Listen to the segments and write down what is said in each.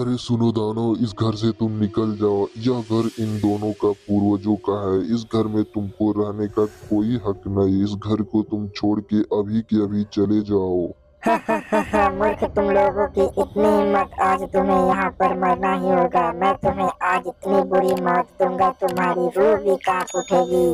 अरे सुनो दानो इस घर से तुम निकल जाओ यह घर इन दोनों का पूर्वजों का है इस घर में तुमको रहने का कोई हक नहीं इस घर को तुम छोड़ के अभी के अभी चले जाओ मूर्ख तुम लोगों की इतनी हिम्मत आज तुम्हें यहाँ पर मरना ही होगा मैं तुम्हें आज इतनी बुरी मौत दूंगा तुम्हारी रूह भी कांप उठेगी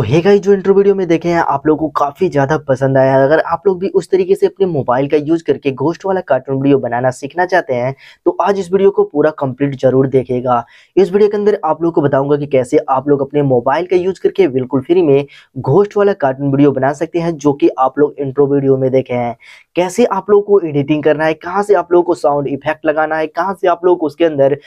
तो हे गाइस जो इंट्रो वीडियो में देखे हैं आप लोगों को काफ़ी ज़्यादा पसंद आया है अगर आप लोग भी उस तरीके से अपने मोबाइल का यूज़ करके घोष्ट वाला कार्टून वीडियो बनाना सीखना चाहते हैं तो आज इस वीडियो को पूरा कंप्लीट जरूर देखेगा इस वीडियो के अंदर आप लोग को बताऊंगा कि कैसे आप लोग अपने मोबाइल का यूज़ करके बिल्कुल फ्री में घोस्ट वाला कार्टून वीडियो बना सकते हैं जो कि आप लोग इंट्रो वीडियो में देखे हैं कैसे आप लोग को एडिटिंग करना है कहाँ से आप लोग को साउंड इफेक्ट लगाना है कहाँ से आप लोग उसके अंदर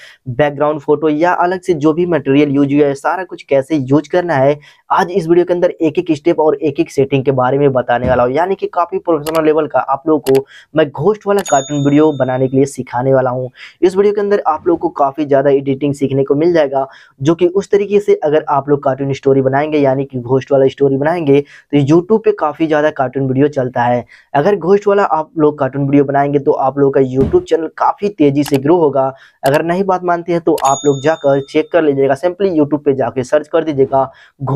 बैकग्राउंड फोटो या अलग से जो भी मटेरियल यूज हुआ है सारा कुछ कैसे यूज करना है आज इस इस वीडियो के अंदर एक एक स्टेप और एक एक सेटिंग के बारे में बताने वाला हूँ यानी कि काफ़ी प्रोफेशनल लेवल का आप लोगों को मैं घोस्ट वाला कार्टून वीडियो बनाने के लिए सिखाने वाला हूँ इस वीडियो के अंदर आप लोग को काफ़ी ज़्यादा एडिटिंग सीखने को मिल जाएगा जो कि उस तरीके से अगर आप लोग कार्टून स्टोरी बनाएंगे यानी कि घोस्ट वाला स्टोरी बनाएंगे तो यूट्यूब पे काफ़ी ज़्यादा कार्टून वीडियो चलता है अगर घोस्ट वाला आप लोग कार्टून वीडियो बनाएंगे तो आप लोगों का यूट्यूब चैनल काफ़ी तेज़ी से ग्रो होगा अगर नहीं बात मानते हैं तो आप लोग जाकर चेक कर लीजिएगा सिंपली यूट्यूब पे जाकर सर्च कर दीजिएगा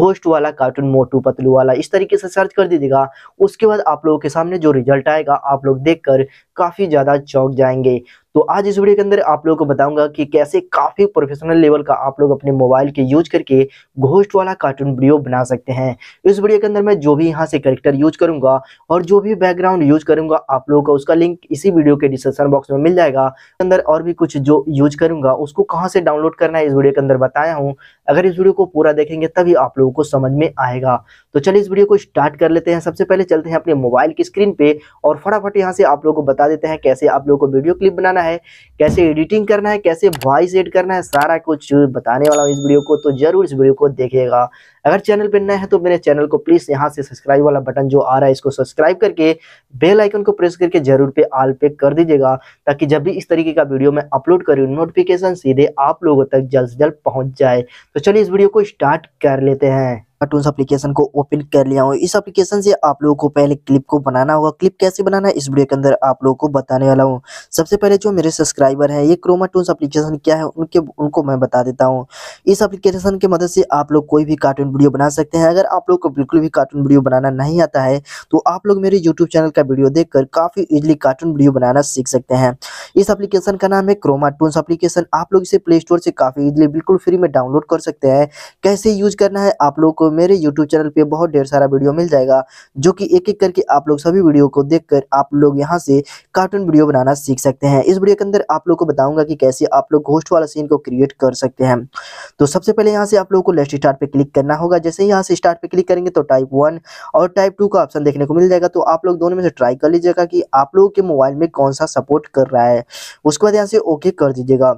घोष्ट वाला वाला कार्टून मोटू पतलू वाला इस तरीके से सर्च कर दीजिएगा उसके बाद आप लोगों के सामने जो रिजल्ट आएगा आप लोग देखकर काफ़ी ज़्यादा चौंक जाएंगे तो आज इस वीडियो के अंदर आप लोगों को बताऊंगा कि कैसे काफ़ी प्रोफेशनल लेवल का आप लोग अपने मोबाइल के यूज करके घोस्ट वाला कार्टून वीडियो बना सकते हैं इस वीडियो के अंदर मैं जो भी यहाँ से करेक्टर यूज करूंगा और जो भी बैकग्राउंड यूज करूंगा आप लोगों का उसका लिंक इसी वीडियो के डिस्क्रिप्शन बॉक्स में मिल जाएगा अंदर और भी कुछ जो यूज करूंगा उसको कहाँ से डाउनलोड करना है इस वीडियो के अंदर बताया हूँ अगर इस वीडियो को पूरा देखेंगे तभी आप लोगों को समझ में आएगा तो चलिए इस वीडियो को स्टार्ट कर लेते हैं सबसे पहले चलते हैं अपने मोबाइल की स्क्रीन पे और फटाफट यहाँ से आप लोगों को बता देते हैं कैसे आप लोगों को वीडियो क्लिप बनाना है है कैसे एडिटिंग करना है कैसे वॉइस एड करना है सारा कुछ बताने वाला हूँ इस वीडियो को तो जरूर इस वीडियो को देखेगा अगर चैनल पर नए हैं तो मेरे चैनल को प्लीज़ यहाँ से सब्सक्राइब वाला बटन जो आ रहा है इसको सब्सक्राइब करके बेल आइकन को प्रेस करके जरूर पे आल पे कर दीजिएगा ताकि जब भी इस तरीके का वीडियो मैं अपलोड करूँ नोटिफिकेशन सीधे आप लोगों तक जल्द से जल्द पहुँच जाए तो चलिए इस वीडियो को स्टार्ट कर लेते हैं कार्टून एप्लीकेशन को ओपन कर लिया हूँ इस एप्लीकेशन से आप लोगों को पहले क्लिप को बनाना होगा क्लिप कैसे बनाना है इस वीडियो के अंदर आप लोगों को बताने वाला हूँ सबसे पहले जो मेरे सब्सक्राइबर हैं ये क्रोमा टून्स एप्लीकेशन क्या है उनके उनको मैं बता देता हूँ इस एप्लीकेशन के मदद से आप लोग कोई भी कार्टून वीडियो बना सकते हैं अगर आप लोग को बिल्कुल भी कार्टून वीडियो बनाना नहीं आता है तो आप लोग मेरे यूट्यूब चैनल का वीडियो देखकर काफ़ी ईजिली कार्टून वीडियो बनाना सीख सकते हैं इस एप्लीकेशन का नाम है क्रोमा टून्स एप्लीकेशन आप लोग इसे प्ले स्टोर से काफ़ी ईजिली बिल्कुल फ्री में डाउनलोड कर सकते हैं कैसे यूज करना है आप लोग को मेरे यूट्यूब चैनल पर बहुत ढेर सारा वीडियो मिल जाएगा जो कि एक एक करके आप लोग सभी वीडियो को देख आप लोग यहाँ से कार्टून वीडियो बनाना सीख सकते हैं इस वीडियो के अंदर आप लोग को बताऊंगा कि कैसे आप लोग घोस्ट वाला सीन को क्रिएट कर सकते हैं तो सबसे पहले यहाँ से आप लोग को लेस्ट स्टार्ट पे क्लिक करना होगा जैसे ही यहाँ से स्टार्ट पे क्लिक करेंगे तो टाइप वन और टाइप टू का ऑप्शन देखने को मिल जाएगा तो आप लोग दोनों में से ट्राई कर लीजिएगा कि आप लोगों के मोबाइल में कौन सा सपोर्ट कर रहा है उसके बाद यहाँ से ओके कर दीजिएगा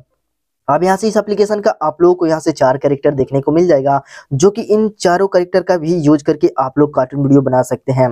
अब यहाँ से इस एप्लीकेशन का आप लोगों को यहाँ से चार करेक्टर देखने को मिल जाएगा जो कि इन चारों करेक्टर का भी यूज करके आप लोग कार्टून वीडियो बना सकते हैं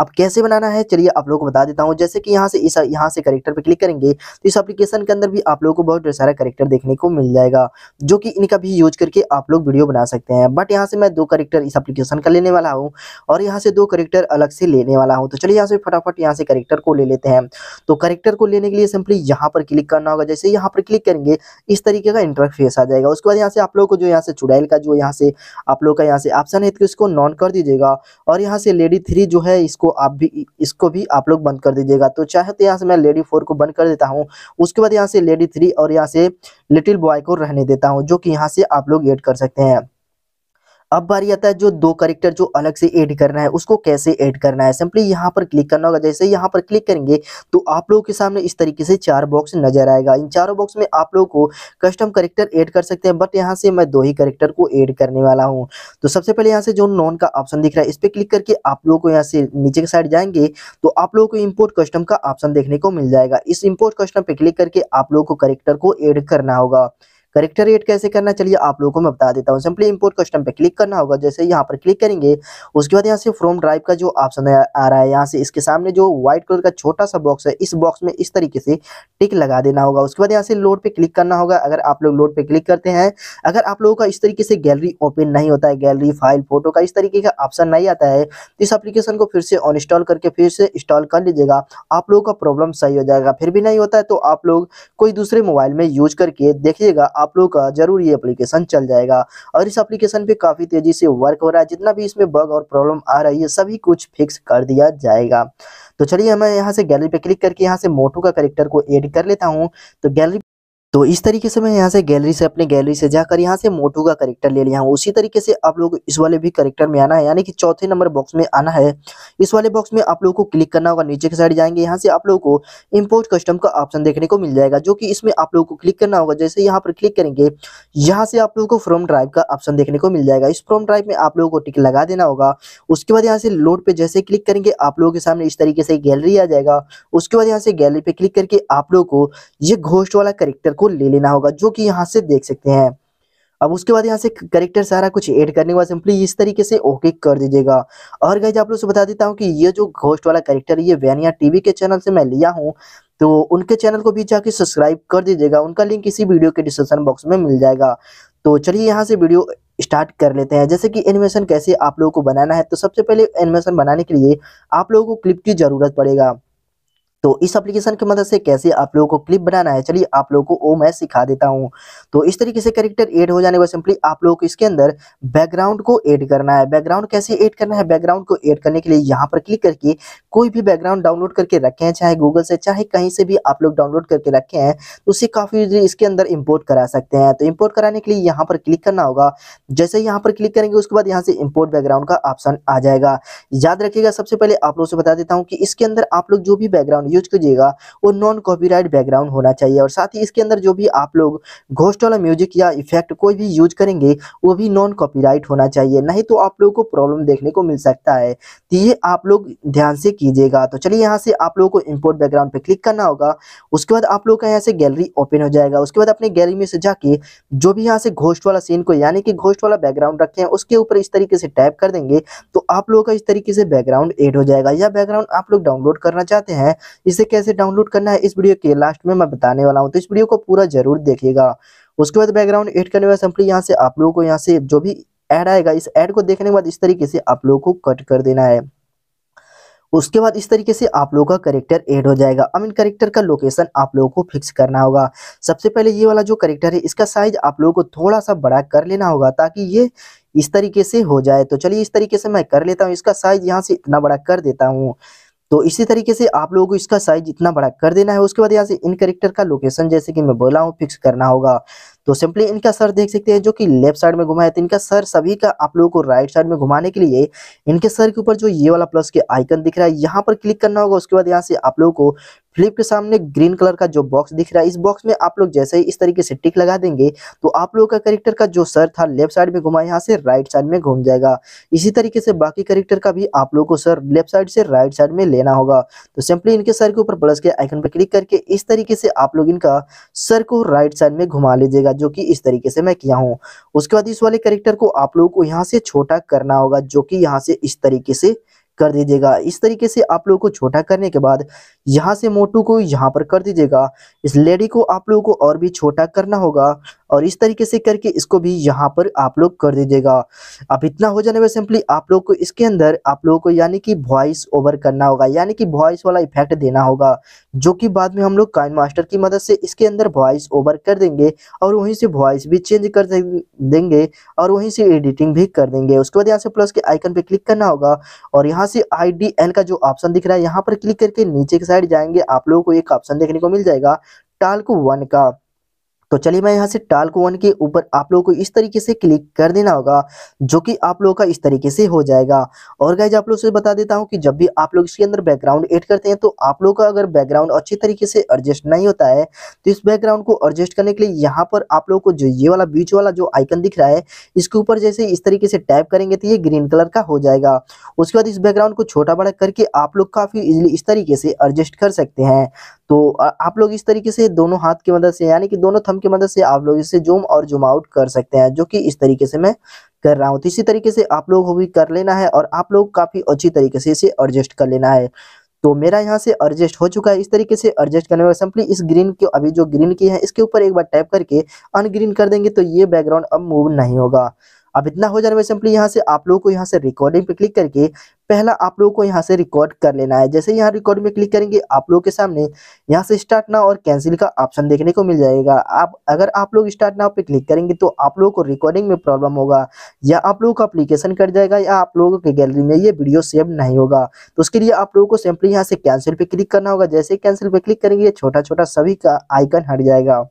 अब कैसे बनाना है चलिए आप लोगों को बता देता हूँ जैसे कि यहाँ से इस यहाँ से करेक्टर पर क्लिक करेंगे तो इस एप्लीकेशन के अंदर भी आप लोगों को बहुत सारा करेक्टर देखने को मिल जाएगा जो कि इनका भी यूज करके आप लोग वीडियो बना सकते हैं बट यहाँ से मैं दो करेक्टर इस एप्लीकेशन का लेने वाला हूँ और यहाँ से दो करेक्टर अलग से लेने वाला हूँ तो चलिए यहाँ से फटाफट यहाँ से करेक्टर को ले लेते हैं तो करेक्टर को लेने के लिए सिंपली यहाँ पर क्लिक करना होगा जैसे यहाँ पर क्लिक करेंगे इस तरीके तरीके का इंटरफेस आ जाएगा उसके बाद यहाँ से आप लोग को जो यहाँ से चुड़ैल का जो यहाँ से आप लोग का यहाँ से ऑप्शन है तो इसको नॉन कर दीजिएगा और यहाँ से लेडी थ्री जो है इसको आप भी इसको भी आप लोग बंद कर दीजिएगा तो चाहे तो यहाँ से मैं लेडी फोर को बंद कर देता हूँ उसके बाद यहाँ से लेडी थ्री और यहाँ से लिटिल बॉय को रहने देता हूँ जो कि यहाँ से आप लोग एड कर सकते हैं अब बारी आता है जो दो करेक्टर जो अलग से ऐड करना है उसको कैसे ऐड करना है सिंपली यहाँ पर क्लिक करना होगा जैसे यहाँ पर क्लिक करेंगे तो आप लोगों के सामने इस तरीके से चार बॉक्स नजर आएगा इन चारों बॉक्स में आप लोगों को कस्टम करेक्टर ऐड कर सकते हैं बट यहाँ से मैं दो ही करेक्टर को ऐड करने वाला हूँ तो सबसे पहले यहाँ से जो नॉन का ऑप्शन दिख रहा है इस पर क्लिक करके आप लोगों को यहाँ से नीचे के साइड जाएंगे तो आप लोगों को इम्पोर्ट कस्टम का ऑप्शन देखने को मिल जाएगा इस इम्पोर्ट कस्टम पे क्लिक करके आप लोगों को करेक्टर को ऐड करना होगा करेक्टर एड कैसे करना चलिए आप लोगों को मैं बता देता हूँ सिंपली इम्पोर्ट कस्टम पे क्लिक करना होगा जैसे यहाँ पर क्लिक करेंगे उसके बाद यहाँ से फ्रोम ड्राइव का जो ऑप्शन आ रहा है यहाँ से इसके सामने जो व्हाइट कलर का छोटा सा बॉक्स है इस बॉक्स में इस तरीके से टिक लगा देना होगा उसके बाद यहाँ से लोड पे क्लिक करना होगा अगर आप लोग लोड पे क्लिक करते हैं अगर आप लोगों का इस तरीके से गैलरी ओपन नहीं होता है गैलरी फाइल फोटो का इस तरीके का ऑप्शन नहीं आता है तो इस अप्लीकेशन को फिर से अनइंस्टॉल करके फिर से इंस्टॉल कर लीजिएगा आप लोगों का प्रॉब्लम सही हो जाएगा फिर भी नहीं होता है तो आप लोग कोई दूसरे मोबाइल में यूज करके देखिएगा आप लोग का जरूर ये एप्लीकेशन चल जाएगा और इस एप्लीकेशन पे काफ़ी तेज़ी से वर्क हो रहा है जितना भी इसमें बग और प्रॉब्लम आ रही है सभी कुछ फिक्स कर दिया जाएगा तो चलिए मैं यहाँ से गैलरी पे क्लिक करके यहाँ से मोटो का करेक्टर को एड कर लेता हूँ तो गैलरी तो इस तरीके से मैं यहाँ से गैलरी से अपने गैलरी से जाकर यहाँ से मोटू का करेक्टर ले लिया हूँ उसी तरीके से आप लोग इस वाले भी करेक्टर में आना है यानी कि चौथे नंबर बॉक्स में आना है इस वाले बॉक्स में आप लोग को क्लिक करना होगा नीचे के साइड जाएंगे यहाँ से आप लोग को इम्पोर्ट कस्टम का ऑप्शन देखने को मिल जाएगा जो कि इसमें आप लोगों को क्लिक करना होगा जैसे यहाँ पर क्लिक करेंगे यहाँ से आप लोग को फ्रॉम ड्राइव का ऑप्शन देखने को मिल जाएगा इस फ्रॉम ड्राइव में आप लोगों को टिक लगा देना होगा उसके बाद यहाँ से लोड पे जैसे क्लिक करेंगे आप लोगों के सामने इस तरीके से गैलरी आ जाएगा उसके बाद यहाँ से गैलरी पे क्लिक करके आप लोग को ये घोष्ट वाला करेक्टर को ले लेना होगा जो कि यहाँ से देख सकते हैं अब उसके बाद यहाँ से करेक्टर सारा कुछ ऐड करने के बाद सिंपली इस तरीके से ओके कर दीजिएगा और गाइज आप लोग से बता देता हूँ कि ये जो घोस्ट वाला करेक्टर ये वैनिया टीवी के चैनल से मैं लिया हूँ तो उनके चैनल को भी जाके सब्सक्राइब कर दीजिएगा उनका लिंक इसी वीडियो के डिस्क्रिप्शन बॉक्स में मिल जाएगा तो चलिए यहाँ से वीडियो स्टार्ट कर लेते हैं जैसे कि एनिमेशन कैसे आप लोगों को बनाना है तो सबसे पहले एनिमेशन बनाने के लिए आप लोगों को क्लिप की ज़रूरत पड़ेगा तो इस एप्लीकेशन की मदद से कैसे आप लोगों को क्लिप बनाना है चलिए आप लोगों को वो मैं सिखा देता हूँ तो इस तरीके से करेक्टर एड हो जाने के सिंपली आप लोगों को इसके अंदर बैकग्राउंड को एड करना है बैकग्राउंड कैसे एड करना है बैकग्राउंड को एड करने के लिए यहाँ पर क्लिक करके कोई भी बैकग्राउंड डाउनलोड करके रखे हैं चाहे गूगल से चाहे कहीं से भी आप लोग डाउनलोड करके रखे हैं तो उसे काफ़ी इसके अंदर इम्पोर्ट करा सकते हैं तो इम्पोर्ट कराने के लिए यहाँ पर क्लिक करना होगा जैसे यहाँ पर क्लिक करेंगे उसके बाद यहाँ से इम्पोर्ट बैकग्राउंड का ऑप्शन आ जाएगा याद रखिएगा सबसे पहले आप लोगों से बता देता हूँ कि इसके अंदर आप लोग जो भी बैकग्राउंड यूज कीजिएगा वो नॉन कॉपीराइट बैकग्राउंड होना चाहिए और साथ ही इसके अंदर जो भी आप लोग घोस्ट वाला म्यूजिक या इफेक्ट कोई भी यूज करेंगे वो भी नॉन कॉपीराइट होना चाहिए नहीं तो आप लोगों को प्रॉब्लम देखने को मिल सकता है तो ये आप लोग ध्यान से कीजिएगा तो चलिए यहाँ से आप लोगों को इम्पोर्ट बैकग्राउंड पर क्लिक करना होगा उसके बाद आप लोग का यहाँ से गैलरी ओपन हो जाएगा उसके बाद अपने गैलरी में से जाके जो भी यहाँ से घोस्ट वाला सीन को यानी कि घोस्ट वाला बैकग्राउंड रखे हैं उसके ऊपर इस तरीके से टाइप कर देंगे तो आप लोगों का इस तरीके से बैकग्राउंड एड हो जाएगा या बैकग्राउंड आप लोग डाउनलोड करना चाहते हैं इसे कैसे डाउनलोड करना है इस वीडियो के लास्ट में मैं बताने वाला हूँ तो इस वीडियो को पूरा जरूर देखिएगा उसके बाद बैकग्राउंड एड करने वाला सिंपली यहाँ से आप लोगों को यहाँ से जो भी एड आएगा इस एड को देखने के बाद इस तरीके से आप लोगों को कट कर देना है उसके बाद इस तरीके से आप लोगों का करेक्टर ऐड हो जाएगा अब इन करेक्टर का लोकेशन आप लोगों को फिक्स करना होगा सबसे पहले ये वाला जो करेक्टर है इसका साइज आप लोगों को थोड़ा सा बड़ा कर लेना होगा ताकि ये इस तरीके से हो जाए तो चलिए इस तरीके से मैं कर लेता हूँ इसका साइज यहाँ से इतना बड़ा कर देता हूँ तो इसी तरीके से आप लोगों को इसका साइज इतना बड़ा कर देना है उसके बाद यहाँ से इन करेक्टर का लोकेशन जैसे कि मैं बोला हूँ फिक्स करना होगा तो सिंपली इनका सर देख सकते हैं जो कि लेफ्ट साइड में घुमा है तो इनका सर सभी का आप लोगों को राइट साइड में घुमाने के लिए इनके सर के ऊपर जो ये वाला प्लस के आइकन दिख रहा है यहाँ पर क्लिक करना होगा उसके बाद यहाँ से आप लोगों को फ्लिप के सामने ग्रीन कलर का जो बॉक्स दिख रहा है इस बॉक्स में आप लोग जैसे ही इस तरीके से टिक लगा देंगे तो आप लोगों का करेक्टर का जो सर था लेफ्ट साइड में घुमा यहाँ से राइट साइड में घूम जाएगा इसी तरीके से बाकी करेक्टर का भी आप लोगों को सर लेफ्ट साइड से राइट साइड में लेना होगा तो सिंपली इनके सर के ऊपर प्लस के आइकन पर क्लिक करके इस तरीके से आप लोग इनका सर को राइट साइड में घुमा लीजिएगा जो कि इस तरीके से मैं किया हूँ उसके बाद इस वाले करेक्टर को आप लोगों को यहाँ से छोटा करना होगा जो कि यहाँ से इस तरीके से कर दीजिएगा इस तरीके से आप लोगों को छोटा करने के बाद यहाँ से मोटू को यहाँ पर कर दीजिएगा इस लेडी को आप लोगों को और भी छोटा करना होगा और इस तरीके से करके इसको भी यहाँ पर आप लोग कर दीजिएगा अब इतना हो जाने में सिंपली आप लोग को इसके अंदर आप लोगों को यानी कि वॉइस ओवर करना होगा यानी कि वॉइस वाला इफेक्ट देना होगा जो कि बाद में हम लोग काइन मास्टर की मदद से इसके अंदर वॉइस ओवर कर देंगे और वहीं से वॉइस भी चेंज कर देंगे और वहीं से एडिटिंग भी कर देंगे उसके बाद यहाँ से प्लस के आइकन पे क्लिक करना होगा और यहाँ से आईडीएल का जो ऑप्शन दिख रहा है यहाँ पर क्लिक करके नीचे की साइड जाएंगे आप लोगों को एक ऑप्शन देखने को मिल जाएगा टाल्क वन का तो चलिए मैं यहाँ से टाल को वन के ऊपर आप लोगों को इस तरीके से क्लिक कर देना होगा जो कि आप लोगों का इस तरीके से हो जाएगा और गाइज आप लोग से बता देता हूँ कि जब भी आप लोग इसके अंदर बैकग्राउंड एड करते हैं तो आप लोग का अगर बैकग्राउंड अच्छे तरीके से एडजस्ट नहीं होता है तो इस बैकग्राउंड को एडजस्ट करने के लिए यहाँ पर आप लोग को जो ये वाला बीच वाला जो आइकन दिख रहा है इसके ऊपर जैसे इस तरीके से टाइप करेंगे तो ये ग्रीन कलर का हो जाएगा उसके बाद इस बैकग्राउंड को छोटा बड़ा करके आप लोग काफ़ी इजिली इस तरीके से एडजस्ट कर सकते हैं तो आप लोग इस तरीके से दोनों हाथ की मदद से यानी कि दोनों थम की मदद से आप लोग इसे जूम और जूम आउट कर सकते हैं जो कि इस तरीके से मैं कर रहा हूँ तो इसी तरीके से आप लोग भी कर लेना है और आप लोग काफ़ी अच्छी तरीके से इसे एडजस्ट कर लेना है तो मेरा यहाँ से एडजस्ट हो चुका है इस तरीके से एडजस्ट करने में सिंपली इस ग्रीन के अभी जो ग्रीन की है इसके ऊपर एक बार टैप करके अनग्रीन कर देंगे तो ये बैकग्राउंड अब मूव नहीं होगा अब इतना हो जाने में सिंपली यहाँ से आप लोगों को यहाँ से रिकॉर्डिंग पे क्लिक करके पहला आप लोगों को यहाँ से रिकॉर्ड कर लेना है जैसे यहाँ रिकॉर्ड में क्लिक करेंगे आप लोगों के सामने यहाँ से स्टार्ट ना और कैंसिल का ऑप्शन देखने को मिल जाएगा आप अगर आप लोग स्टार्ट ना पे क्लिक करेंगे तो आप लोगों को रिकॉर्डिंग में प्रॉब्लम होगा या आप लोगों का अप्लीकेशन कट जाएगा या आप लोगों के गैलरी में ये वीडियो सेव नहीं होगा तो उसके लिए आप लोगों को सिंपली यहाँ से कैंसिल पे क्लिक करना होगा जैसे कैंसिल पे क्लिक करेंगे छोटा छोटा सभी का आइकन हट जाएगा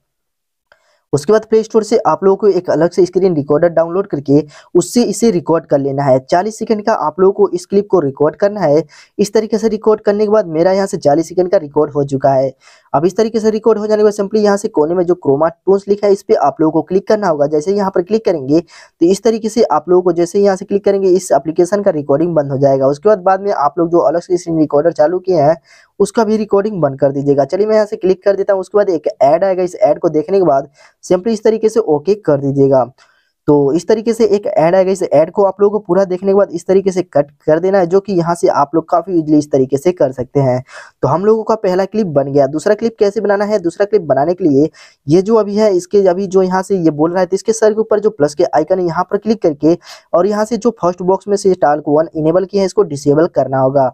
उसके बाद प्ले स्टोर से आप लोगों को एक अलग से स्क्रीन रिकॉर्डर डाउनलोड करके उससे इसे रिकॉर्ड कर लेना है चालीस सेकंड का आप लोगों को इस क्लिप को रिकॉर्ड करना है इस तरीके से रिकॉर्ड करने के बाद मेरा यहाँ से चालीस सेकंड का रिकॉर्ड हो चुका है अब इस तरीके से रिकॉर्ड हो जाने के बाद सिंपली यहाँ से कोने में जो क्रोमा टोन्स लिखा है इस पर आप लोगों को क्लिक करना होगा जैसे यहाँ पर क्लिक करेंगे तो इस तरीके से आप लोगों को जैसे यहाँ से क्लिक करेंगे इस अप्लीकेशन का रिकॉर्डिंग बंद हो जाएगा उसके बाद बाद में आप लोग जो अलग से स्क्रीन रिकॉर्डर चालू किए हैं उसका भी रिकॉर्डिंग बंद कर दीजिएगा चलिए मैं यहाँ से क्लिक कर देता हूँ उसके बाद एक ऐड आएगा इस ऐड को देखने के बाद सिंपली इस तरीके से ओके कर दीजिएगा तो इस तरीके से एक ऐड आएगा इस ऐड को आप लोगों को पूरा देखने के बाद इस तरीके से कट कर देना है जो कि यहाँ से आप लोग काफ़ी इजिली इस तरीके से कर सकते हैं तो हम लोगों का पहला क्लिप बन गया दूसरा क्लिप कैसे बनाना है दूसरा क्लिप बनाने के लिए ये जो अभी है इसके अभी जो यहाँ से ये बोल रहा है तो इसके सर के ऊपर जो प्लस के आइकन है यहाँ पर क्लिक करके और यहाँ से जो फर्स्ट बॉक्स में से को वन इनेबल किया है इसको डिसेबल करना होगा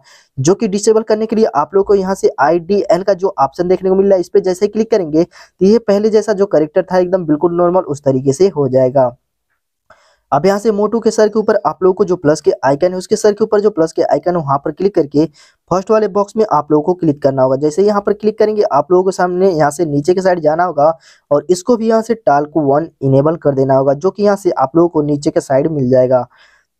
जो कि डिसेबल करने के लिए आप लोग को यहाँ से आई का जो ऑप्शन देखने को मिल रहा है इस पर जैसे क्लिक करेंगे तो ये पहले जैसा जो करेक्टर था एकदम बिल्कुल नॉर्मल उस तरीके से हो जाएगा अब यहाँ से मोटू के सर के ऊपर आप लोगों को जो प्लस के आइकन है उसके सर के ऊपर जो प्लस के आइकन है वहाँ पर क्लिक करके फर्स्ट वाले बॉक्स में आप लोगों को क्लिक करना होगा जैसे यहाँ पर क्लिक करेंगे आप लोगों को सामने यहाँ से नीचे के साइड जाना होगा और इसको भी यहाँ से टाल को वन इनेबल कर देना होगा जो कि यहाँ से आप लोगों को नीचे के साइड मिल जाएगा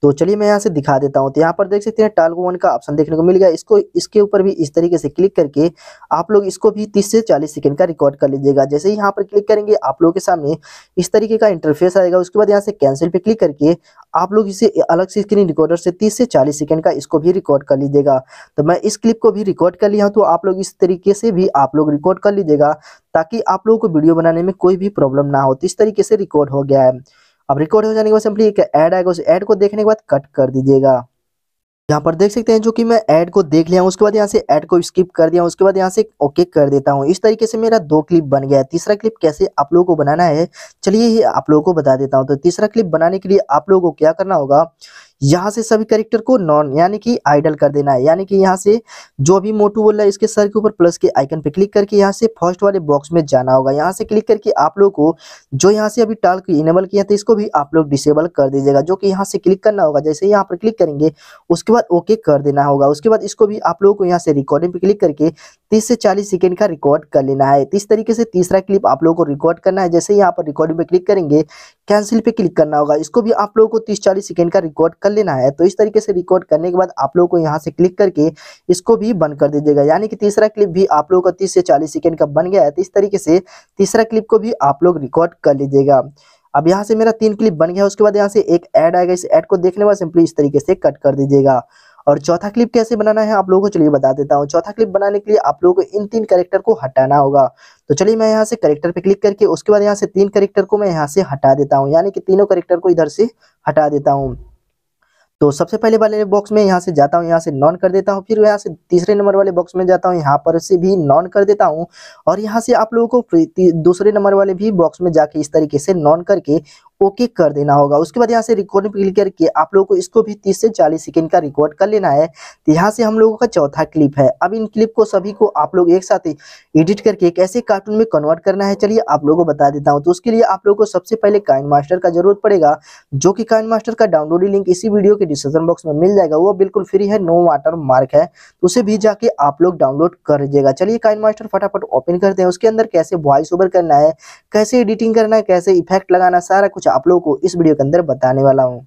तो चलिए मैं यहाँ से दिखा देता हूँ तो यहाँ पर देख सकते हैं टालको वन का ऑप्शन देखने को मिल गया इसको इसके ऊपर भी इस तरीके से क्लिक करके आप लोग इसको भी तीस से चालीस सेकेंड का रिकॉर्ड कर लीजिएगा जैसे ही यहाँ पर क्लिक करेंगे आप लोगों के सामने इस तरीके का इंटरफेस आएगा उसके बाद यहाँ से कैंसिल पर क्लिक करके आप लोग इसे अलग से स्क्रीन रिकॉर्डर से तीस से चालीस सेकेंड का इसको भी रिकॉर्ड कर लीजिएगा तो मैं इस क्लिप को भी रिकॉर्ड कर लिया तो आप लोग इस तरीके से भी आप लोग रिकॉर्ड कर लीजिएगा ताकि आप लोगों को वीडियो बनाने में कोई भी प्रॉब्लम ना हो तो इस तरीके से रिकॉर्ड हो गया है अब रिकॉर्ड हो जाने के बाद सिंपली एक ऐड आएगा उस ऐड को देखने के बाद कट कर दीजिएगा यहाँ पर देख सकते हैं जो कि मैं ऐड को देख लिया हूँ उसके बाद यहाँ से ऐड को स्किप कर दिया उसके बाद यहाँ से ओके कर देता हूँ इस तरीके से मेरा दो क्लिप बन गया है तीसरा क्लिप कैसे आप लोगों को बनाना है चलिए ही आप लोगों को बता देता हूँ तो तीसरा क्लिप बनाने के लिए आप लोगों को क्या करना होगा यहाँ से सभी करेक्टर को नॉन यानी कि आइडल कर देना है यानी कि यहाँ से जो भी मोटू बोल रहा है इसके सर के ऊपर प्लस के आइकन पे क्लिक करके यहाँ से फर्स्ट वाले बॉक्स में जाना होगा यहाँ से क्लिक करके आप लोग को जो यहाँ से अभी टाल इनेबल किया था इसको भी आप लोग डिसेबल कर दीजिएगा जो कि यहाँ से क्लिक करना होगा जैसे यहाँ पर क्लिक करेंगे उसके बाद ओके कर देना होगा उसके बाद इसको भी आप लोगों को यहाँ से रिकॉर्डिंग पे क्लिक करके तीस से चालीस सेकेंड का रिकॉर्ड कर लेना है इस तरीके से तीसरा क्लिप आप लोगों को रिकॉर्ड करना है जैसे यहाँ पर रिकॉर्डिंग पे क्लिक करेंगे कैंसिल पे क्लिक करना होगा इसको भी आप लोगों को तीस चालीस सेकेंड का रिकॉर्ड कर लेना है तो इस तरीके से रिकॉर्ड करने के बाद आप लोगों को यहाँ से क्लिक करके इसको भी बंद कर दीजिएगा यानी कि तीसरा क्लिप भी आप लोगों का तीस से चालीस सेकेंड का बन गया है तो इस तरीके से तीसरा क्लिप को भी आप लोग रिकॉर्ड कर लीजिएगा अब यहाँ से मेरा तीन क्लिप बन गया उसके बाद यहाँ से एक ऐड आएगा इस ऐड को देखने बाद सिंपली इस तरीके से कट कर दीजिएगा और चौथा क्लिप कैसे बनाना है आप लोगों को चलिए बता देता हूँ चौथा क्लिप बनाने के लिए आप लोगों को इन तीन करेक्टर को हटाना होगा तो चलिए मैं यहाँ से करेक्टर पे क्लिक करके उसके बाद यहाँ से तीन करेक्टर को मैं यहाँ से हटा देता हूँ यानी कि तीनों करेक्टर को इधर से हटा देता हूँ तो सबसे पहले वाले बॉक्स में यहाँ से जाता हूँ यहाँ से नॉन कर देता हूँ फिर यहाँ से तीसरे नंबर वाले बॉक्स में जाता हूँ यहाँ पर से भी नॉन कर देता हूँ और यहाँ से आप लोगों को दूसरे नंबर वाले भी बॉक्स में जाके इस तरीके से नॉन करके ओके कर देना होगा उसके बाद यहाँ से रिकॉर्ड क्लिक करके आप लोगों को इसको भी तीस से चालीस सेकेंड का रिकॉर्ड कर लेना है तो यहाँ से हम लोगों का चौथा क्लिप है अब इन क्लिप को सभी को आप लोग एक साथ एडिट करके एक ऐसे कार्टून में कन्वर्ट करना है चलिए आप लोगों को बता देता हूँ तो उसके लिए आप लोगों को सबसे पहले काइन मास्टर का जरूरत पड़ेगा जो कि काइन मास्टर का डाउनलोडिंग लिंक इसी वीडियो के डिस्क्रिप्शन बॉक्स में मिल जाएगा वो बिल्कुल फ्री है नो वाटर मार्क है तो उसे भी जाके आप लोग डाउनलोड कर लीजिएगा चलिए काइन मास्टर फटाफट ओपन करते हैं उसके अंदर कैसे वॉइस ओवर करना है कैसे एडिटिंग करना है कैसे इफेक्ट लगाना सारा कुछ कुछ आप लोगों को इस वीडियो के अंदर बताने वाला हूँ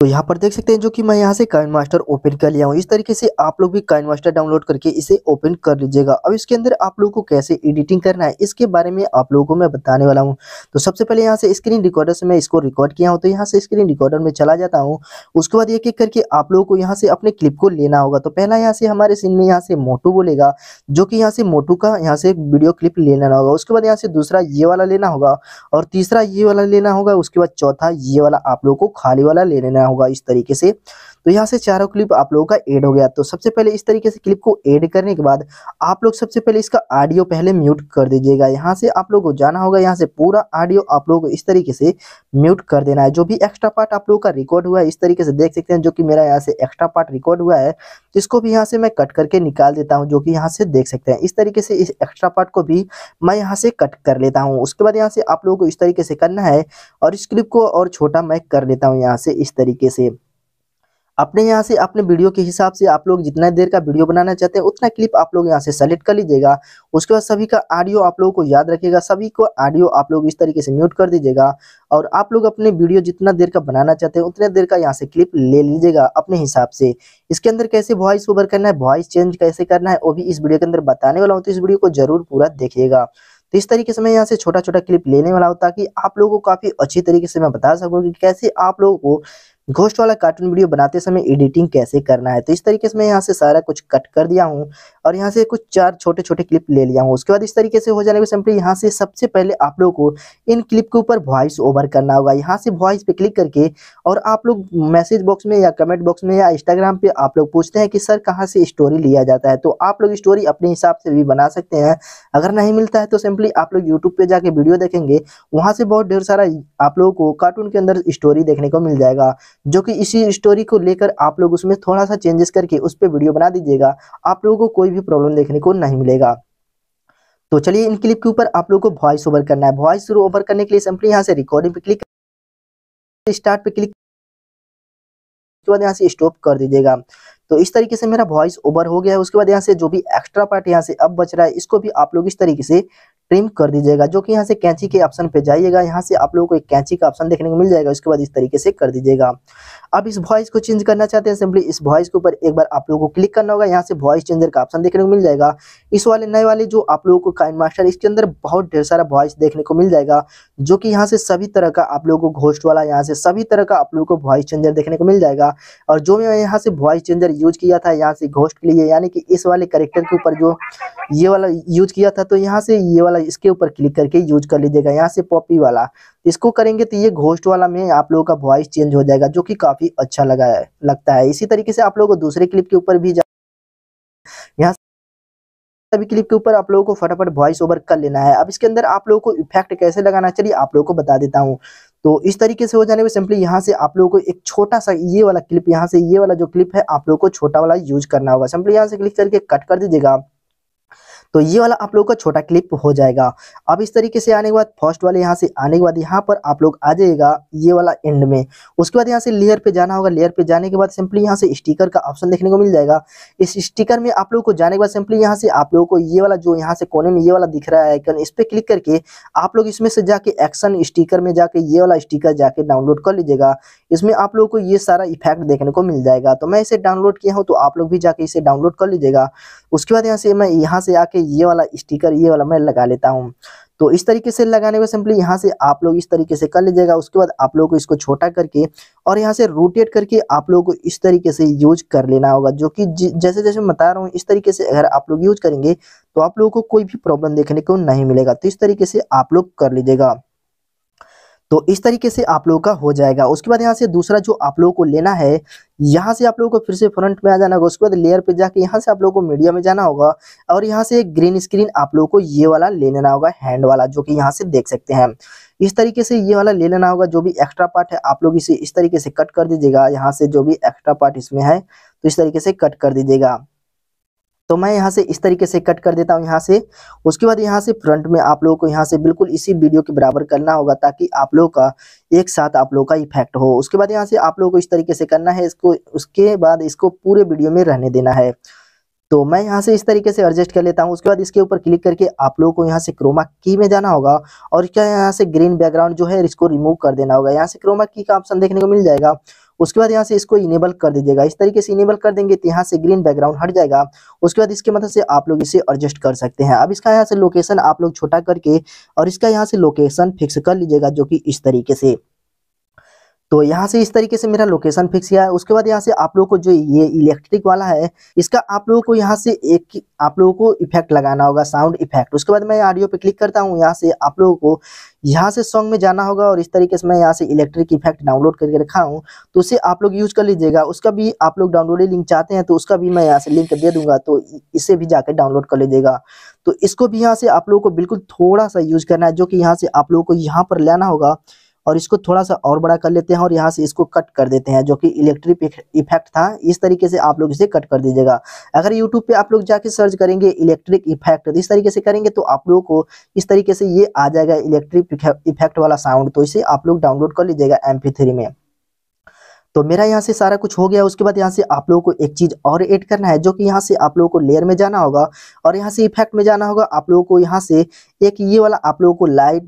तो यहाँ पर देख सकते हैं जो कि मैं यहाँ से काइन मास्टर ओपन कर लिया हूँ इस तरीके से आप लोग भी काइन मास्टर डाउनलोड करके इसे ओपन कर लीजिएगा अब इसके अंदर आप लोगों को कैसे एडिटिंग करना है इसके बारे में आप लोगों को मैं बताने वाला हूँ तो सबसे पहले यहाँ से स्क्रीन रिकॉर्डर से मैं इसको रिकॉर्ड किया हूँ तो यहाँ से स्क्रीन रिकॉर्डर में चला जाता हूँ उसके बाद एक एक करके आप लोगों को यहाँ से अपने क्लिप को लेना होगा तो पहला यहाँ से हमारे सीन में यहाँ से मोटू बोलेगा जो कि यहाँ से मोटू का यहाँ से वीडियो क्लिप लेना होगा उसके बाद यहाँ से दूसरा ये वाला लेना होगा और तीसरा ये वाला लेना होगा उसके बाद चौथा ये वाला आप लोगों को खाली वाला ले लेना होगा इस तरीके से तो यहाँ से चारों क्लिप आप लोगों का एड हो गया तो सबसे पहले इस तरीके से क्लिप को एड करने के बाद आप लोग सबसे पहले इसका ऑडियो पहले म्यूट कर दीजिएगा यहाँ से आप लोग को जाना होगा यहाँ से पूरा ऑडियो आप लोग को इस तरीके से म्यूट कर देना है जो भी एक्स्ट्रा पार्ट आप लोगों का रिकॉर्ड हुआ है इस तरीके से देख सकते हैं जो कि मेरा यहाँ से एक्स्ट्रा पार्ट रिकॉर्ड हुआ है इसको भी यहाँ से मैं कट करके निकाल देता हूँ जो कि यहाँ से देख सकते हैं इस तरीके से इस एक्स्ट्रा पार्ट को भी मैं यहाँ से कट कर लेता हूँ उसके बाद यहाँ से आप लोगों को इस तरीके से करना है और इस क्लिप को और छोटा मैं कर लेता हूँ यहाँ से इस तरीके से अपने यहाँ से अपने वीडियो के हिसाब से आप लोग जितना देर का वीडियो बनाना चाहते हैं उतना क्लिप आप लोग यहाँ से सेलेक्ट कर लीजिएगा उसके बाद सभी का ऑडियो आप लोगों को याद रखेगा सभी को ऑडियो आप लोग इस तरीके से म्यूट कर दीजिएगा और आप लोग अपने वीडियो जितना देर का बनाना चाहते हैं उतने देर का यहाँ से क्लिप ले लीजिएगा अपने हिसाब से इसके अंदर कैसे वॉइस ओवर करना है वॉइस चेंज कैसे करना है वो भी इस वीडियो के अंदर बताने वाला हूँ तो इस वीडियो को जरूर पूरा देखिएगा तो इस तरीके से मैं यहाँ से छोटा छोटा क्लिप लेने वाला हूँ ताकि आप लोगों को काफ़ी अच्छी तरीके से मैं बता सकूँ कि कैसे आप लोगों को घोष्ट वाला कार्टून वीडियो बनाते समय एडिटिंग कैसे करना है तो इस तरीके से मैं यहाँ से सारा कुछ कट कर दिया हूँ और यहाँ से कुछ चार छोटे छोटे क्लिप ले लिया हूँ उसके बाद इस तरीके से हो जाने के सिंपली यहाँ से सबसे पहले आप लोग को इन क्लिप के ऊपर वॉइस ओवर करना होगा यहाँ से वॉइस पे क्लिक करके और आप लोग मैसेज बॉक्स में या कमेंट बॉक्स में या इंस्टाग्राम पे आप लोग पूछते हैं कि सर कहाँ से स्टोरी लिया जाता है तो आप लोग स्टोरी अपने हिसाब से भी बना सकते हैं अगर नहीं मिलता है तो सिंपली आप लोग यूट्यूब पर जाके वीडियो देखेंगे वहाँ से बहुत ढेर सारा आप लोगों को कार्टून के अंदर स्टोरी देखने को मिल जाएगा जो कि इसी स्टोरी को लेकर आप लोग उसमें थोड़ा सा चेंजेस करके उस पर वीडियो बना दीजिएगा आप लोगों को कोई भी प्रॉब्लम देखने को नहीं मिलेगा तो चलिए इन क्लिप के ऊपर आप लोगों को वॉइस ओवर करना है वॉइस ओवर करने के लिए सिंपली यहाँ से रिकॉर्डिंग पे क्लिक स्टार्ट पे क्लिक उसके बाद यहाँ से स्टॉप कर दीजिएगा तो इस तरीके से मेरा वॉइस ओवर हो गया है उसके बाद यहाँ से जो भी एक्स्ट्रा पार्ट यहाँ से अब बच रहा है इसको भी आप लोग इस तरीके से ट्रिम कर दीजिएगा जो कि यहाँ से कैंची के ऑप्शन पे जाइएगा यहाँ से आप लोगों को एक कैंची का ऑप्शन देखने को मिल जाएगा उसके बाद इस तरीके से कर दीजिएगा अब इस वॉइस को चेंज करना चाहते हैं सिंपली इस वॉइस के ऊपर एक बार आप लोगों को क्लिक करना होगा यहाँ से वॉइस चेंजर का ऑप्शन देखने को मिल जाएगा इस वाले नए वाले जो आप लोगों को काइन मास्टर इसके अंदर बहुत ढेर सारा वॉइस देखने को मिल जाएगा जो कि यहाँ से सभी तरह का आप लोगों को घोस्ट वाला यहाँ से सभी तरह का आप लोगों को वॉइस चेंजर देखने को मिल जाएगा और जो मैं यहाँ से वॉइस चेंजर यूज किया था यहाँ से घोस्ट के लिए यानी कि इस वाले करेक्टर के ऊपर जो ये वाला यूज किया था तो यहाँ से ये वाला वाला इसके ऊपर क्लिक करके यूज कर लीजिएगा यहाँ से पॉपी वाला इसको करेंगे तो ये घोस्ट वाला में आप लोगों का वॉइस चेंज हो जाएगा जो कि काफी अच्छा लगा है लगता है इसी तरीके से आप लोगों को दूसरे क्लिप के ऊपर भी जा सभी क्लिप के ऊपर आप लोगों को फटाफट वॉइस ओवर कर लेना है अब इसके अंदर आप लोगों को इफेक्ट कैसे लगाना चलिए आप लोगों को बता देता हूँ तो इस तरीके से हो जाने में सिंपली यहाँ से आप लोगों को एक छोटा सा ये वाला क्लिप यहाँ से ये वाला जो क्लिप है आप लोगों को छोटा वाला यूज करना होगा सिंपली यहाँ से क्लिक करके कट कर दीजिएगा तो ये वाला आप लोग का छोटा क्लिप हो जाएगा अब इस तरीके से आने के बाद फर्स्ट वाले यहाँ से आने के बाद यहाँ पर आप लोग आ जाएगा ये वाला एंड में उसके बाद यहाँ से लेयर पे जाना होगा लेयर पे जाने के बाद सिंपली यहाँ से स्टिकर का ऑप्शन देखने को मिल जाएगा इस स्टिकर में आप लोग को जाने के बाद सिंपली यहाँ से आप लोगों को ये वाला जो यहाँ से कोने में ये वाला दिख रहा है आइकन इस पर क्लिक करके आप लोग इसमें से जाके एक्शन स्टिकर में जाके ये वाला स्टिकर जाके डाउनलोड कर लीजिएगा इसमें आप लोग को ये सारा इफेक्ट देखने को मिल जाएगा तो मैं इसे डाउनलोड किया हूँ तो आप लोग भी जाके इसे डाउनलोड कर लीजिएगा उसके बाद यहाँ से मैं यहाँ से आके ये वाला स्टिकर ये वाला मैं लगा लेता हूँ तो इस तरीके से लगाने में सिंपली यहाँ से आप लोग इस तरीके से कर लीजिएगा उसके बाद आप लोगों को इसको छोटा करके और यहाँ से रोटेट करके आप लोगों को इस तरीके से यूज कर लेना होगा जो कि जैसे जैसे मैं बता रहा हूँ इस तरीके से अगर आप लोग यूज करेंगे तो आप लोगों को कोई भी प्रॉब्लम देखने को नहीं मिलेगा तो इस तरीके से आप लोग कर लीजिएगा तो इस तरीके से आप लोगों का हो जाएगा उसके बाद यहाँ से दूसरा जो आप लोगों को लेना है यहाँ से आप लोगों को फिर से फ्रंट में आ जाना होगा उसके बाद लेयर पे जाके यहाँ से आप लोगों को मीडिया में जाना होगा और यहाँ से ग्रीन स्क्रीन आप लोगों को ये वाला ले लेना होगा हैंड वाला जो कि यहाँ से देख सकते हैं इस तरीके से ये वाला ले लेना होगा जो भी एक्स्ट्रा पार्ट है आप लोग इसे इस तरीके से कट कर दीजिएगा यहाँ से जो भी एक्स्ट्रा पार्ट इसमें है तो इस तरीके से कट कर दीजिएगा तो मैं यहाँ से इस तरीके से कट कर देता हूँ यहाँ से उसके बाद यहाँ से फ्रंट में आप लोगों को यहाँ से बिल्कुल इसी वीडियो के बराबर करना होगा ताकि आप लोगों का एक साथ आप लोगों का इफेक्ट हो उसके बाद यहाँ से आप लोगों को इस तरीके से करना है इसको उसके बाद इसको पूरे वीडियो में रहने देना है तो मैं यहाँ से इस तरीके से एडजस्ट कर लेता हूँ उसके बाद इसके ऊपर क्लिक करके आप लोगों को यहाँ से क्रोमा की में जाना होगा और क्या यहाँ से ग्रीन बैकग्राउंड जो है इसको रिमूव कर देना होगा यहाँ से क्रोमा की का ऑप्शन देखने को मिल जाएगा उसके बाद यहाँ से इसको इनेबल कर दीजिएगा इस तरीके से इनेबल कर देंगे तो यहाँ से ग्रीन बैकग्राउंड हट जाएगा उसके बाद इसके मदद से आप लोग इसे एडजस्ट कर सकते हैं अब इसका यहाँ से लोकेशन आप लोग छोटा करके और इसका यहाँ से लोकेशन फिक्स कर लीजिएगा जो कि इस तरीके से तो यहाँ से इस तरीके से मेरा लोकेशन फिक्स किया है उसके बाद यहाँ से आप लोगों को जो ये इलेक्ट्रिक वाला है इसका आप लोगों को यहाँ से एक आप लोगों को इफेक्ट लगाना होगा साउंड इफेक्ट उसके बाद मैं ऑडियो पे क्लिक करता हूँ यहाँ से आप लोगों को यहाँ से सॉन्ग में जाना होगा और इस तरीके से मैं यहाँ से इलेक्ट्रिक इफेक्ट डाउनलोड करके रखा हूँ तो उसे आप लोग यूज कर लीजिएगा उसका भी आप लोग डाउनलोड लिंक चाहते हैं तो उसका भी मैं यहाँ से लिंक दे दूंगा तो इसे भी जाकर डाउनलोड कर लीजिएगा तो इसको भी यहाँ से आप लोगों को बिल्कुल थोड़ा सा यूज करना है जो कि यहाँ से आप लोगों को यहाँ पर लेना होगा और इसको थोड़ा सा और बड़ा कर लेते हैं और यहाँ से इसको कट कर देते हैं जो कि इलेक्ट्रिक इफेक्ट था इस तरीके से आप लोग इसे कट कर दीजिएगा अगर यूट्यूब पे आप लोग जाके सर्च करेंगे इलेक्ट्रिक इफेक्ट इस तरीके से करेंगे तो आप लोगों को इस तरीके से ये आ जाएगा इलेक्ट्रिक इफेक्ट वाला साउंड तो इसे आप लोग डाउनलोड कर लीजिएगा एम में तो मेरा यहाँ से सारा कुछ हो गया उसके बाद यहाँ से आप लोगों को एक चीज़ और ऐड करना है जो कि यहाँ से आप लोगों को लेयर में जाना होगा और यहाँ से इफेक्ट में जाना होगा आप लोगों को यहाँ से एक ये वाला आप लोगों को लाइट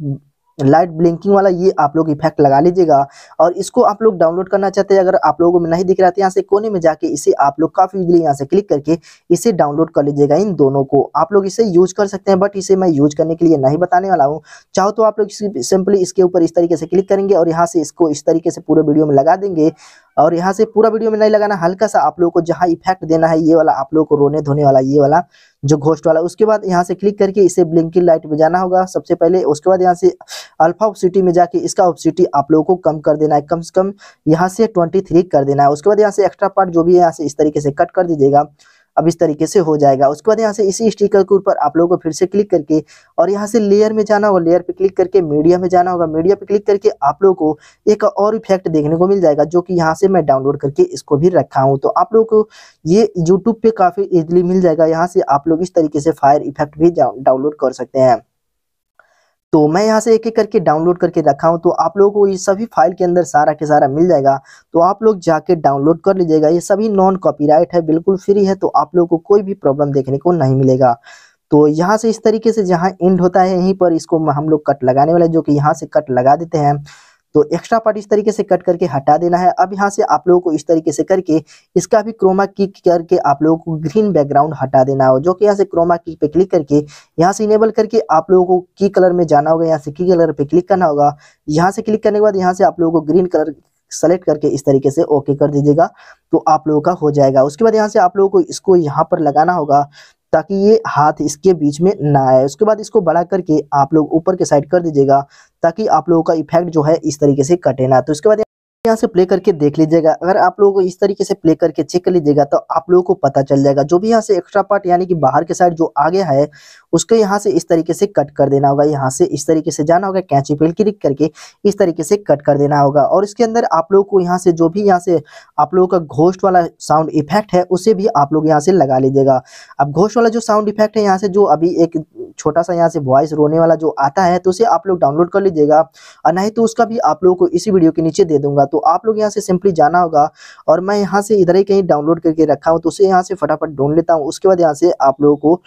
लाइट ब्लिंकिंग वाला ये आप लोग इफेक्ट लगा लीजिएगा और इसको आप लोग डाउनलोड करना चाहते हैं अगर आप लोगों में नहीं दिख रहा था तो यहाँ से कोने में जाके इसे आप लोग काफ़ी इजिली यहाँ से क्लिक करके इसे डाउनलोड कर लीजिएगा इन दोनों को आप लोग इसे यूज कर सकते हैं बट इसे मैं यूज करने के लिए नहीं बताने वाला हूँ चाहो तो आप लोग सिंपली इसके ऊपर इस तरीके से क्लिक करेंगे और यहाँ से इसको इस तरीके से पूरे वीडियो में लगा देंगे और यहाँ से पूरा वीडियो में नहीं लगाना हल्का सा आप लोगों को जहाँ इफेक्ट देना है ये वाला आप लोगों को रोने धोने वाला ये वाला जो घोष्ट वाला उसके बाद यहाँ से क्लिक करके इसे ब्लिंकिंग लाइट में जाना होगा सबसे पहले उसके बाद यहाँ से अल्फा ऑप्सिटी में जाके इसका ऑप्सिटी आप लोगों को कम कर देना है कम से कम यहाँ से ट्वेंटी थ्री कर देना है उसके बाद यहाँ से एक्स्ट्रा पार्ट जो भी है यहाँ से इस तरीके से कट कर दीजिएगा अब इस तरीके से हो जाएगा उसके बाद यहाँ से इसी स्टिकर के ऊपर आप लोगों को फिर से क्लिक करके और यहाँ से लेयर में जाना होगा लेयर पे क्लिक करके मीडिया में जाना होगा मीडिया पे क्लिक करके आप लोगों को एक और इफेक्ट देखने को मिल जाएगा जो कि यहाँ से मैं डाउनलोड करके इसको भी रखा हूँ तो आप लोगों को ये यूट्यूब पे काफ़ी इजिली मिल जाएगा यहाँ से आप लोग इस तरीके से फायर इफेक्ट भी डाउनलोड कर सकते हैं तो मैं यहाँ से एक एक करके डाउनलोड करके रखा हूँ तो आप लोगों को ये सभी फाइल के अंदर सारा के सारा मिल जाएगा तो आप लोग जाके डाउनलोड कर लीजिएगा ये सभी नॉन कॉपीराइट है बिल्कुल फ्री है तो आप लोगों को कोई भी प्रॉब्लम देखने को नहीं मिलेगा तो यहाँ से इस तरीके से जहाँ एंड होता है यहीं पर इसको हम लोग कट लगाने वाले जो कि यहाँ से कट लगा देते हैं तो एक्स्ट्रा पार्ट इस तरीके से कट करके हटा देना है अब यहाँ से आप लोगों को इस तरीके से करके इसका भी क्रोमा किक करके आप लोगों को ग्रीन बैकग्राउंड हटा देना हो जो कि यहाँ से क्रोमा किक पे क्लिक करके यहाँ से इनेबल करके आप लोगों को की कलर में जाना होगा यहाँ से की कलर पे क्लिक करना होगा यहाँ से क्लिक करने के बाद यहाँ से आप लोगों को ग्रीन कलर सेलेक्ट करके इस तरीके से ओके कर दीजिएगा तो आप लोगों का हो जाएगा उसके बाद यहाँ से आप लोगों को इसको यहाँ पर लगाना होगा ताकि ये हाथ इसके बीच में ना आए उसके बाद इसको बड़ा करके आप लोग ऊपर के साइड कर दीजिएगा ताकि आप लोगों का इफेक्ट जो है इस तरीके से कटे ना तो इसके बाद यहाँ से प्ले करके देख लीजिएगा अगर आप लोगों को इस तरीके से प्ले करके चेक कर लीजिएगा तो आप लोगों को पता चल जाएगा जो भी यहाँ से एक्स्ट्रा पार्ट यानी कि बाहर के साइड जो आ गया है उसको यहाँ से इस तरीके से कट कर देना होगा यहाँ से इस तरीके से जाना होगा कैंची पेल क्लिक करके इस तरीके से कट कर देना होगा और इसके अंदर आप लोगों को यहाँ से जो भी यहाँ से आप लोगों का घोष्ट वाला साउंड इफेक्ट है उसे भी आप लोग यहाँ से लगा लीजिएगा अब घोष्ट वाला जो साउंड इफेक्ट है यहाँ से जो अभी एक छोटा सा यहाँ से वॉइस रोने वाला जो आता है तो उसे आप लोग डाउनलोड कर लीजिएगा और नहीं तो उसका भी आप लोगों को इसी वीडियो के नीचे दे दूंगा तो तो आप लोग यहाँ से सिंपली जाना होगा और मैं यहाँ से इधर ही कहीं डाउनलोड करके रखा हूँ तो उसे यहाँ से फटाफट ढूंढ लेता हूँ उसके बाद यहाँ से आप लोगों को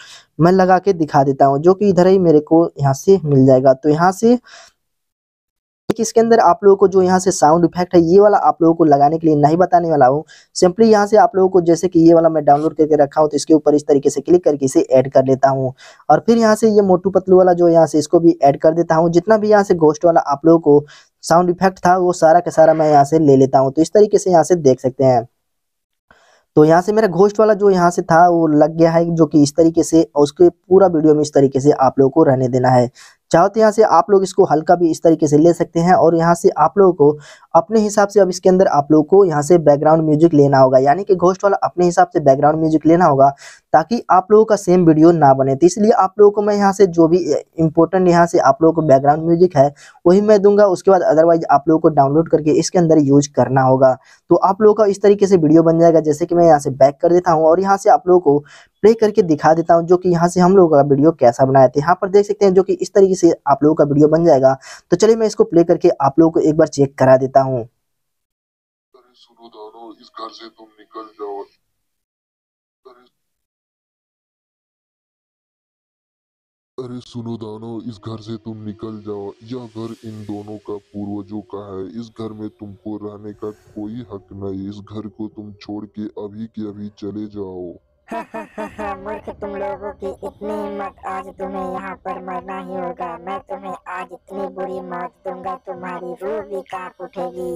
मैं लगा के दिखा देता हूँ जो कि इधर ही मेरे को यहाँ से मिल जाएगा तो यहाँ से इसके अंदर आप लोगों को जो यहाँ से साउंड इफेक्ट है ये वाला आप लोगों को लगाने के लिए नहीं बताने वाला हूँ सिंपली यहाँ से आप लोगों को जैसे कि ये वाला मैं डाउनलोड करके रखा हूँ तो इसके ऊपर इस तरीके से क्लिक करके इसे ऐड कर लेता हूँ और फिर यहाँ से ये मोटू पतलू वाला जो यहाँ से इसको भी ऐड कर देता हूँ जितना भी यहाँ से गोस्ट वाला आप लोगों को साउंड इफेक्ट था वो सारा का सारा मैं यहाँ से ले लेता हूँ तो इस तरीके से यहाँ से देख सकते हैं तो यहाँ से मेरा घोष्ट वाला जो यहाँ से था वो लग गया है जो कि इस तरीके से उसके पूरा वीडियो में इस तरीके से आप लोगों को रहने देना है चाहो तो यहाँ से आप लोग इसको हल्का भी इस तरीके से ले सकते हैं और यहाँ से आप लोगों को अपने हिसाब से अब इसके अंदर आप लोग को यहाँ से बैकग्राउंड म्यूजिक लेना होगा यानी कि घोष्ट वाला अपने हिसाब से बैकग्राउंड म्यूजिक लेना होगा ताकि आप लोगों का सेम वीडियो ना बने तो इसलिए आप लोगों को मैं यहाँ से जो भी इंपॉर्टेंट यहाँ से आप लोगों को बैकग्राउंड म्यूजिक है वही मैं दूंगा उसके बाद अदरवाइज आप लोगों को डाउनलोड करके इसके अंदर यूज करना होगा तो आप लोगों का इस तरीके से वीडियो बन जाएगा जैसे कि मैं यहाँ से बैक कर देता हूँ और यहाँ से आप लोगों को प्ले करके दिखा देता हूँ जो कि यहाँ से हम लोगों का वीडियो कैसा बनाया था तो यहाँ पर देख सकते हैं जो कि इस तरीके से आप लोगों का वीडियो बन जाएगा तो चलिए मैं इसको प्ले करके आप लोगों को एक बार चेक करा देता करता हूँ अरे सुनो दानो इस घर से तुम निकल जाओ यह घर इन दोनों का पूर्वजों का है इस घर में तुमको रहने का कोई हक नहीं इस घर को तुम छोड़ के अभी के अभी चले जाओ मूर्ख तुम लोगों की इतनी हिम्मत आज तुम्हें यहाँ पर मरना ही होगा मैं तुम्हें आज इतनी बुरी मौत दूंगा तुम्हारी रूह भी कांप उठेगी